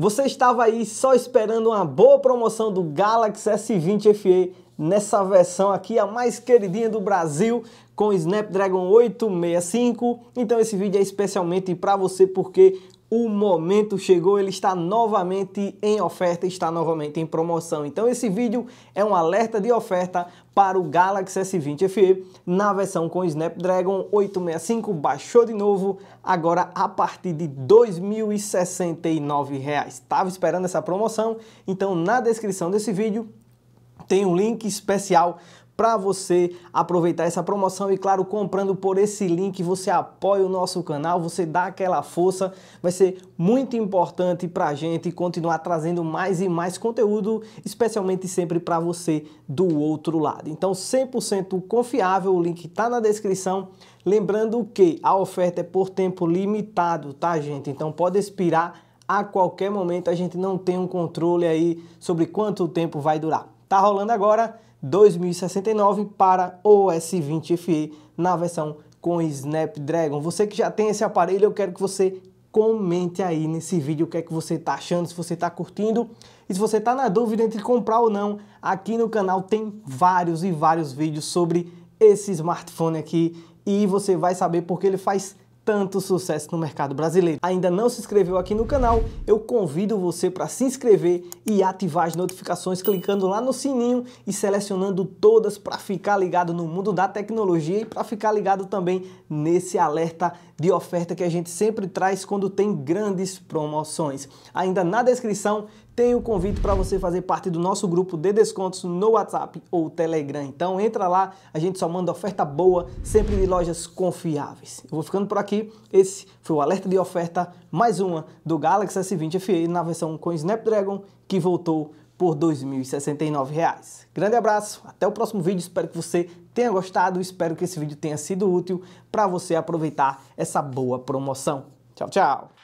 Você estava aí só esperando uma boa promoção do Galaxy S20 FE nessa versão aqui, a mais queridinha do Brasil, com Snapdragon 865. Então esse vídeo é especialmente para você porque o momento chegou, ele está novamente em oferta, está novamente em promoção. Então esse vídeo é um alerta de oferta para o Galaxy S20 FE na versão com Snapdragon 865, baixou de novo, agora a partir de R$ 2.069. Estava esperando essa promoção, então na descrição desse vídeo tem um link especial para você aproveitar essa promoção e claro, comprando por esse link, você apoia o nosso canal, você dá aquela força, vai ser muito importante para a gente continuar trazendo mais e mais conteúdo, especialmente sempre para você do outro lado. Então 100% confiável, o link está na descrição. Lembrando que a oferta é por tempo limitado, tá gente? Então pode expirar a qualquer momento, a gente não tem um controle aí sobre quanto tempo vai durar. Tá rolando agora 2069 para o S20 FE na versão com Snapdragon. Você que já tem esse aparelho, eu quero que você comente aí nesse vídeo o que é que você está achando, se você está curtindo e se você está na dúvida entre comprar ou não, aqui no canal tem vários e vários vídeos sobre esse smartphone aqui e você vai saber porque ele faz tanto sucesso no mercado brasileiro. Ainda não se inscreveu aqui no canal? Eu convido você para se inscrever e ativar as notificações clicando lá no sininho e selecionando todas para ficar ligado no mundo da tecnologia e para ficar ligado também nesse alerta de oferta que a gente sempre traz quando tem grandes promoções. Ainda na descrição tem o convite para você fazer parte do nosso grupo de descontos no WhatsApp ou Telegram. Então entra lá, a gente só manda oferta boa, sempre de lojas confiáveis. Eu vou ficando por aqui esse foi o alerta de oferta, mais uma do Galaxy S20 FE na versão com Snapdragon, que voltou por R$ 2.069. Grande abraço, até o próximo vídeo, espero que você tenha gostado, espero que esse vídeo tenha sido útil para você aproveitar essa boa promoção. Tchau, tchau!